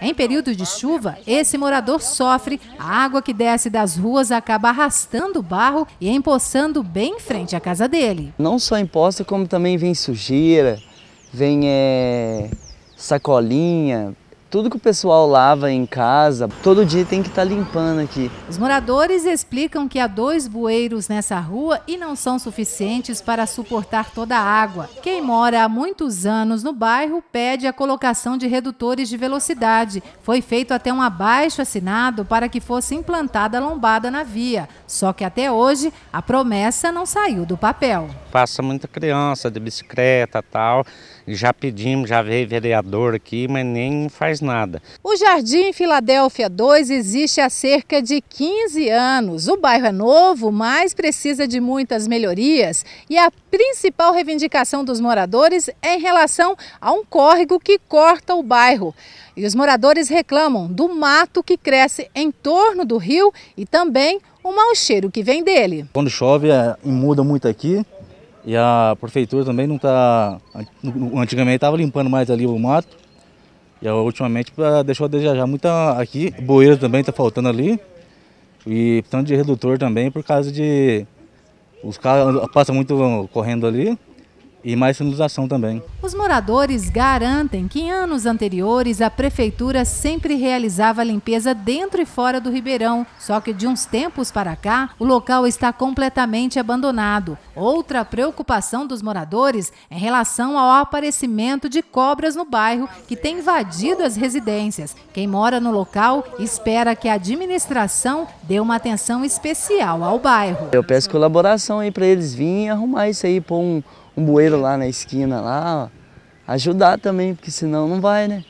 Em período de chuva, esse morador sofre, a água que desce das ruas acaba arrastando o barro e empoçando bem em frente à casa dele. Não só empoça, como também vem sujeira, vem é, sacolinha, tudo que o pessoal lava em casa, todo dia tem que estar tá limpando aqui. Os moradores explicam que há dois bueiros nessa rua e não são suficientes para suportar toda a água. Quem mora há muitos anos no bairro pede a colocação de redutores de velocidade. Foi feito até um abaixo assinado para que fosse implantada a lombada na via. Só que até hoje a promessa não saiu do papel. Passa muita criança de bicicleta tal. Já pedimos, já veio vereador aqui, mas nem faz mais nada. O Jardim Filadélfia 2 existe há cerca de 15 anos. O bairro é novo, mas precisa de muitas melhorias e a principal reivindicação dos moradores é em relação a um córrego que corta o bairro. E os moradores reclamam do mato que cresce em torno do rio e também o mau cheiro que vem dele. Quando chove, é, muda muito aqui e a prefeitura também não está... Antigamente estava limpando mais ali o mato e ultimamente deixou a desejar muita aqui. Boeira também está faltando ali. E tanto de redutor também por causa de. Os carros passam muito correndo ali e mais sinalização também. Os moradores garantem que em anos anteriores a prefeitura sempre realizava limpeza dentro e fora do Ribeirão, só que de uns tempos para cá o local está completamente abandonado. Outra preocupação dos moradores é em relação ao aparecimento de cobras no bairro que tem invadido as residências. Quem mora no local espera que a administração dê uma atenção especial ao bairro. Eu peço colaboração aí para eles virem arrumar isso aí, pôr um um bueiro lá na esquina, lá, ó, ajudar também, porque senão não vai, né?